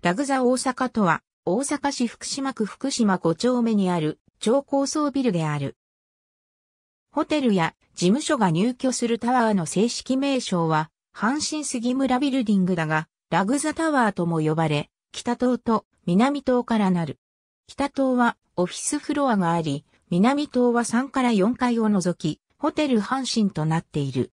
ラグザ大阪とは、大阪市福島区福島5丁目にある超高層ビルである。ホテルや事務所が入居するタワーの正式名称は、阪神杉村ビルディングだが、ラグザタワーとも呼ばれ、北棟と南棟からなる。北棟はオフィスフロアがあり、南棟は3から4階を除き、ホテル阪神となっている。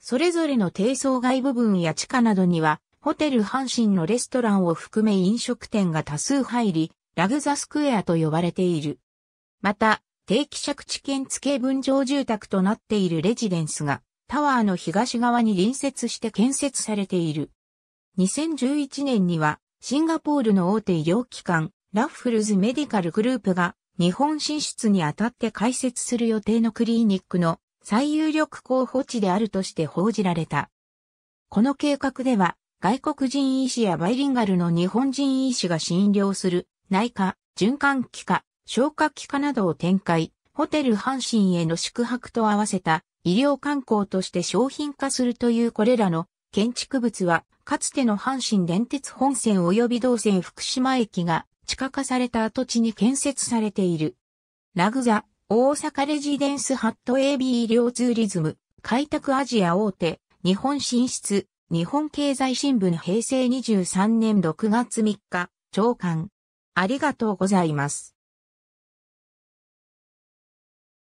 それぞれの低層外部分や地下などには、ホテル阪神のレストランを含め飲食店が多数入り、ラグザスクエアと呼ばれている。また、定期借地権付け分譲住宅となっているレジデンスが、タワーの東側に隣接して建設されている。2011年には、シンガポールの大手医療機関、ラッフルズメディカルグループが、日本進出にあたって開設する予定のクリニックの最有力候補地であるとして報じられた。この計画では、外国人医師やバイリンガルの日本人医師が診療する内科、循環器科、消化器科などを展開、ホテル阪神への宿泊と合わせた医療観光として商品化するというこれらの建築物は、かつての阪神電鉄本線及び同線福島駅が地下化された跡地に建設されている。ラグザ、大阪レジデンスハット AB 医療ツーリズム、開拓アジア大手、日本進出、日本経済新聞平成23年6月3日、長官。ありがとうございます。